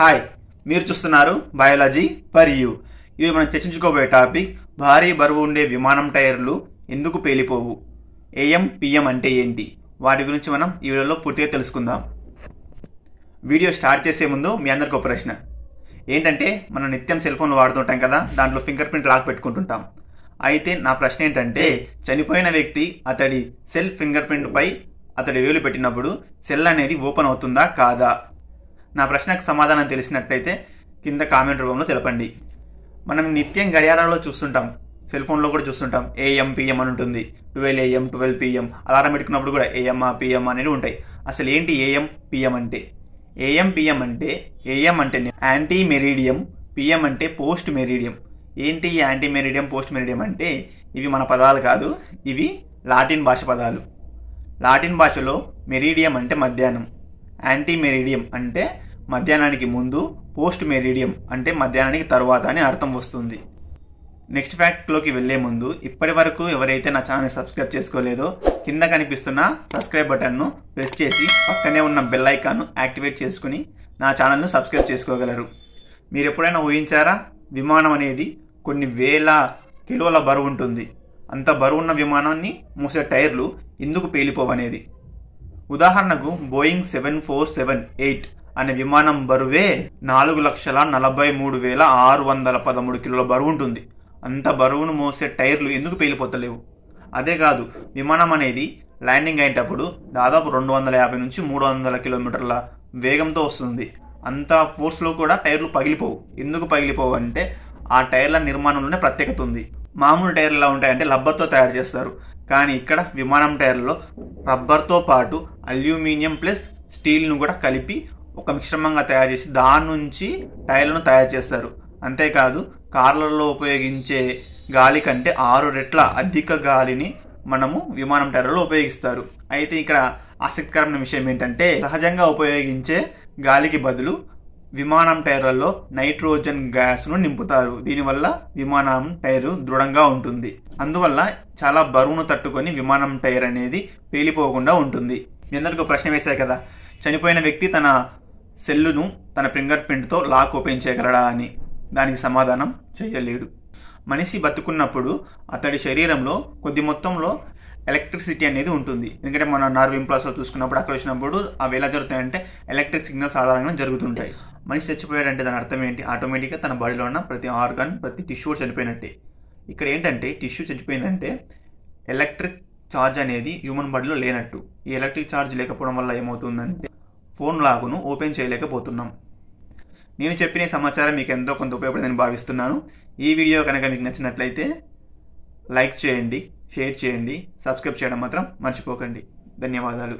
hi మీరు చూస్తున్నారు biology for you ఇవి మనం చర్చించుకోబోయే టాపిక్ భారీ బరువు ఉండే విమానం టైర్లు ఎందుకు పేలిపోవు ఏఎం పిఎం అంటే ఏంటి వాటి గురించి మనం ఈ వీడియోలో పూర్తిగా తెలుసుకుందాం వీడియో స్టార్ట్ చేసే ముందు మీ అందరికి ఒక ప్రశ్న ఏంటంటే మనం నిత్యం సెల్ ఫోన్లు వాడుతుంటాం కదా దాంట్లో ఫింగర్ ప్రింట్ లాక్ పెట్టుకుంటుంటాం అయితే నా ప్రశ్న ఏంటంటే చనిపోయిన వ్యక్తి అతడి సెల్ ఫింగర్ ప్రింట్పై అతడి వేలు పెట్టినప్పుడు సెల్ అనేది ఓపెన్ అవుతుందా కాదా నా ప్రశ్నకు సమాధానం తెలిసినట్లయితే కింద కామెంట్ రూపంలో తెలపండి మనం నిత్యం గడియారాల్లో చూస్తుంటాం సెల్ ఫోన్లో కూడా చూస్తుంటాం ఏఎం పిఎం అని ఉంటుంది twelve AM twelve PM alarm పెట్టుకున్నప్పుడు కూడా ఏఎంఆ పిఎం అనేవి ఉంటాయి అసలు ఏంటి ఏఎం పిఎం అంటే ఏఎం పిఎం అంటే ఏఎం అంటే యాంటీ మెరీడియం పిఎం అంటే పోస్ట్ మెరీడియం ఏంటి యాంటీ మెరీడియం పోస్ట్ మెరీడియం అంటే ఇవి మన పదాలు కాదు ఇవి లాటిన్ భాష పదాలు లాటిన్ భాషలో మెరీడియం అంటే మధ్యాహ్నం యాంటీ మెరిడియం అంటే మధ్యాహ్నానికి ముందు పోస్ట్ మెరిడియం అంటే మధ్యాహ్నానికి తర్వాత అని అర్థం వస్తుంది నెక్స్ట్ ఫ్యాక్ట్లోకి వెళ్లే ముందు ఇప్పటి వరకు ఎవరైతే నా ఛానల్ సబ్స్క్రైబ్ చేసుకోలేదో కింద కనిపిస్తున్న సబ్స్క్రైబ్ బటన్ను ప్రెస్ చేసి పక్కనే ఉన్న బెల్ ఐకాన్ను యాక్టివేట్ చేసుకుని నా ఛానల్ను సబ్స్క్రైబ్ చేసుకోగలరు మీరు ఎప్పుడైనా ఊహించారా విమానం అనేది కొన్ని వేల కిలోల బరువు ఉంటుంది అంత బరువున్న విమానాన్ని మూసే టైర్లు ఎందుకు పేలిపోవనేది ఉదాహరణకు Boeing seven four seven eight అనే విమానం బరువే నాలుగు లక్షల నలభై మూడు వేల ఆరు వందల పదమూడు కిలోల బరువు ఉంటుంది అంత బరువును మోసే టైర్లు ఎందుకు పేలిపోతలేవు అదే కాదు విమానం అనేది ల్యాండింగ్ అయ్యేటప్పుడు దాదాపు రెండు వందల యాభై నుంచి మూడు వందల కిలోమీటర్ల వేగంతో వస్తుంది అంత ఫోర్స్లో కూడా టైర్లు పగిలిపోవు ఎందుకు పగిలిపోవు అంటే ఆ టైర్ల నిర్మాణంలోనే ప్రత్యేకత ఉంది మామూలు టైర్లు ఎలా ఉంటాయంటే లబ్బర్తో తయారు చేస్తారు కానీ ఇక్కడ విమానం టైర్లో రబ్బర్తో పాటు అల్యూమినియం ప్లస్ స్టీల్ను కూడా కలిపి ఒక మిశ్రమంగా తయారు చేసి దాని నుంచి టైర్లను తయారు చేస్తారు అంతేకాదు కార్లలో ఉపయోగించే గాలి కంటే ఆరు రెట్ల అధిక గాలిని మనము విమానం టైర్లలో ఉపయోగిస్తారు అయితే ఇక్కడ ఆసక్తికరమైన విషయం ఏంటంటే సహజంగా ఉపయోగించే గాలికి బదులు విమానం టైర్లలో నైట్రోజన్ గ్యాస్ను నింపుతారు దీనివల్ల విమానం టైరు దృఢంగా ఉంటుంది అందువల్ల చాలా బరువును తట్టుకొని విమానం టైర్ అనేది పేలిపోకుండా ఉంటుంది మీ ప్రశ్న వేసే కదా చనిపోయిన వ్యక్తి తన సెల్లును తన ఫింగర్ ప్రింట్తో లాక్ ఓపెన్ చేయగలడా అని దానికి సమాధానం చేయలేడు మనిషి బతుకున్నప్పుడు అతడి శరీరంలో కొద్ది మొత్తంలో ఎలక్ట్రిసిటీ అనేది ఉంటుంది ఎందుకంటే మనం నార్వింప్లాస్లో చూసుకున్నప్పుడు అక్కడ వచ్చినప్పుడు అవి ఎలా జరుగుతాయంటే ఎలక్ట్రిక్ సిగ్నల్ సాధారణంగా జరుగుతుంటాయి మనిషి చచ్చిపోయాడంటే దాని అర్థం ఏంటి ఆటోమేటిక్గా తన బాడీలో ఉన్న ప్రతి ఆర్గాన్ ప్రతి టిష్యూ చనిపోయినట్టే ఇక్కడ ఏంటంటే టిష్యూ చనిపోయిందంటే ఎలక్ట్రిక్ ఛార్జ్ అనేది హ్యూమన్ బాడీలో లేనట్టు ఈ ఎలక్ట్రిక్ ఛార్జ్ లేకపోవడం వల్ల ఏమవుతుందంటే ఫోన్ లాగును ఓపెన్ చేయలేకపోతున్నాం నేను చెప్పిన సమాచారం మీకు ఎంతో కొంత ఉపయోగపడిందని భావిస్తున్నాను ఈ వీడియో కనుక మీకు నచ్చినట్లయితే లైక్ చేయండి షేర్ చేయండి సబ్స్క్రైబ్ చేయడం మాత్రం మర్చిపోకండి ధన్యవాదాలు